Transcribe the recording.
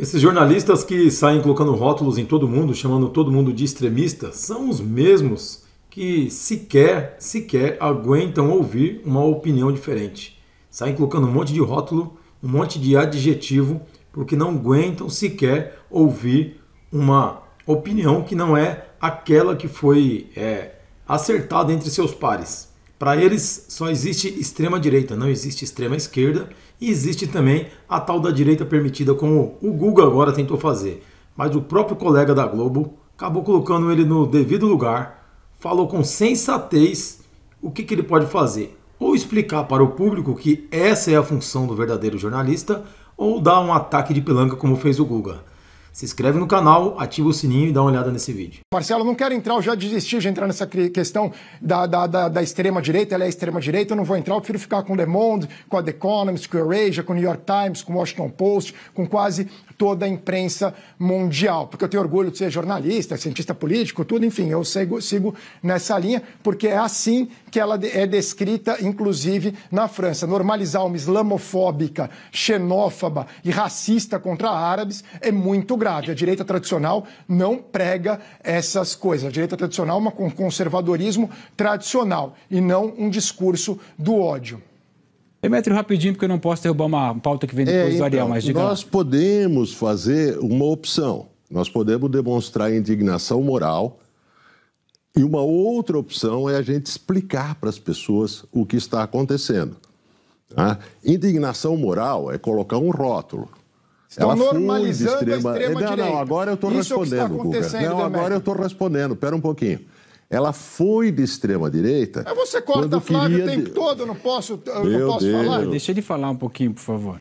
Esses jornalistas que saem colocando rótulos em todo mundo, chamando todo mundo de extremista, são os mesmos que sequer, sequer aguentam ouvir uma opinião diferente. Saem colocando um monte de rótulo, um monte de adjetivo, porque não aguentam sequer ouvir uma opinião que não é aquela que foi é, acertada entre seus pares. Para eles só existe extrema direita, não existe extrema esquerda e existe também a tal da direita permitida como o Google agora tentou fazer. Mas o próprio colega da Globo acabou colocando ele no devido lugar, falou com sensatez o que, que ele pode fazer. Ou explicar para o público que essa é a função do verdadeiro jornalista, ou dar um ataque de pelanca como fez o Guga. Se inscreve no canal, ativa o sininho e dá uma olhada nesse vídeo. Marcelo, não quero entrar, eu já desisti de entrar nessa questão da, da, da, da extrema-direita, ela é extrema-direita, eu não vou entrar, eu prefiro ficar com o Le Monde, com a The Economist, com o Eurasia, com o New York Times, com o Washington Post, com quase toda a imprensa mundial, porque eu tenho orgulho de ser jornalista, cientista político, tudo, enfim, eu sigo, sigo nessa linha, porque é assim que ela é descrita, inclusive, na França. Normalizar uma islamofóbica, xenófoba e racista contra árabes é muito grave. A direita tradicional não prega essas coisas. A direita tradicional é um conservadorismo tradicional e não um discurso do ódio. Demetrio, rapidinho, porque eu não posso derrubar uma pauta que vem é, depois é, então, do Ariel, então, mas diga Nós lá. podemos fazer uma opção. Nós podemos demonstrar indignação moral. E uma outra opção é a gente explicar para as pessoas o que está acontecendo. Tá? Indignação moral é colocar um rótulo. Estão ela normalizando de extrema... a extrema não, direita. Não, agora eu estou respondendo, é Não, agora eu né, estou respondendo. Pera um pouquinho. Ela foi de extrema direita. Mas você corta a queria... o tempo todo, não posso, eu não posso Deus. falar. Deixa ele falar um pouquinho, por favor.